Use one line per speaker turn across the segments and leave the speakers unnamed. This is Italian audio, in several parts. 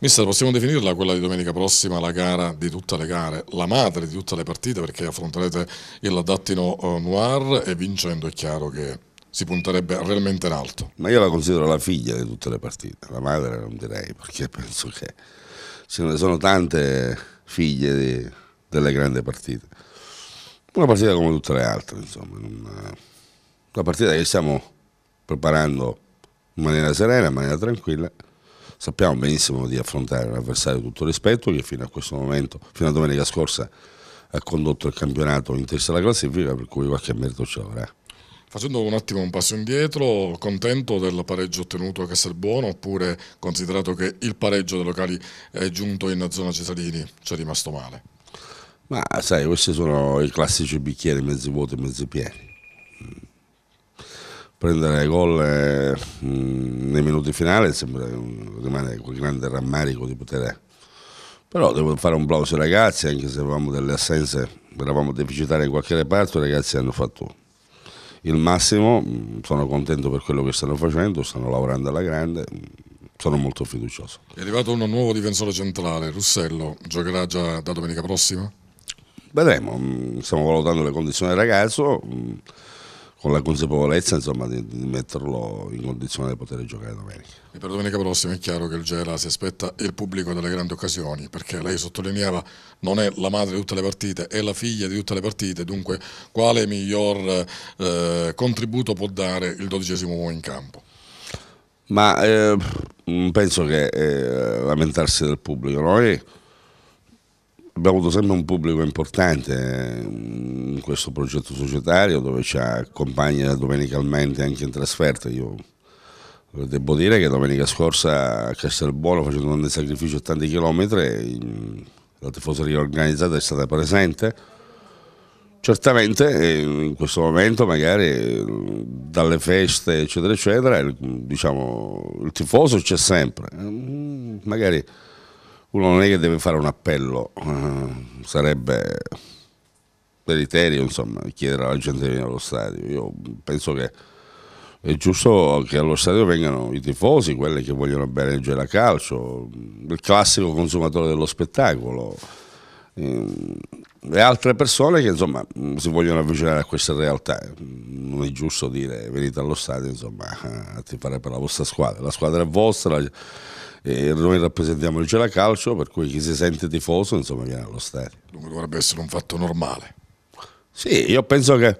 Mister, possiamo definirla quella di domenica prossima la gara di tutte le gare, la madre di tutte le partite perché affronterete il Dattino eh, Noir e vincendo è chiaro che si punterebbe realmente in alto.
Ma io la considero la figlia di tutte le partite, la madre non direi perché penso che ce ne sono tante figlie di, delle grandi partite. Una partita come tutte le altre, insomma, una, eh, una partita che stiamo preparando in maniera serena, in maniera tranquilla sappiamo benissimo di affrontare un avversario tutto rispetto che fino a questo momento, fino a domenica scorsa, ha condotto il campionato in testa alla classifica, per cui qualche merito ce l'avrà.
Facendo un attimo un passo indietro, contento del pareggio ottenuto a Castelbuono oppure considerato che il pareggio dei locali è giunto in zona Cesarini, ci è rimasto male?
Ma sai, questi sono i classici bicchieri mezzi vuoti e mezzi pieni prendere gol eh, nei minuti finali sembra, rimane quel grande rammarico di poter però devo fare un plauso ai ragazzi anche se avevamo delle assenze eravamo deficitari in qualche reparto i ragazzi hanno fatto il massimo sono contento per quello che stanno facendo stanno lavorando alla grande sono molto fiducioso
è arrivato un nuovo difensore centrale Russello giocherà già da domenica prossima? vedremo
stiamo valutando le condizioni del ragazzo con la consapevolezza insomma, di, di, metterlo in condizione di poter giocare domenica.
E per domenica prossima è chiaro che il Gera si aspetta il pubblico delle grandi occasioni, perché lei sottolineava non è la madre di tutte le partite, è la figlia di tutte le partite, dunque quale miglior eh, contributo può dare il dodicesimo uomo in campo?
Ma eh, penso che eh, lamentarsi del pubblico, noi abbiamo avuto sempre un pubblico importante, eh, questo progetto societario dove ci accompagna domenicalmente anche in trasferta. Io devo dire che domenica scorsa a Castelbuono facendo un sacrificio a tanti chilometri la tifoseria organizzata è stata presente. Certamente eh, in questo momento magari eh, dalle feste eccetera eccetera diciamo, il tifoso c'è sempre, magari uno non è che deve fare un appello, eh, sarebbe meriterio insomma, chiedere alla gente di venire allo stadio. Io penso che è giusto che allo stadio vengano i tifosi, quelli che vogliono bene il gela calcio, il classico consumatore dello spettacolo ehm, e altre persone che insomma si vogliono avvicinare a questa realtà. Non è giusto dire venite allo stadio insomma, a tifare per la vostra squadra, la squadra è vostra e noi rappresentiamo il gela calcio per cui chi si sente tifoso insomma viene allo stadio.
dovrebbe essere un fatto normale.
Sì, io penso che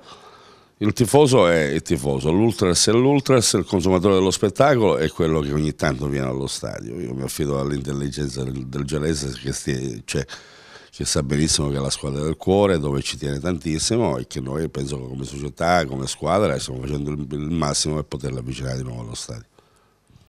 il tifoso è il tifoso, l'ultras è l'ultras, il consumatore dello spettacolo è quello che ogni tanto viene allo stadio. Io mi affido all'intelligenza del, del gelese che, stia, cioè, che, sa benissimo che è la squadra del cuore, dove ci tiene tantissimo e che noi penso che come società, come squadra stiamo facendo il, il massimo per poterla avvicinare di nuovo allo stadio.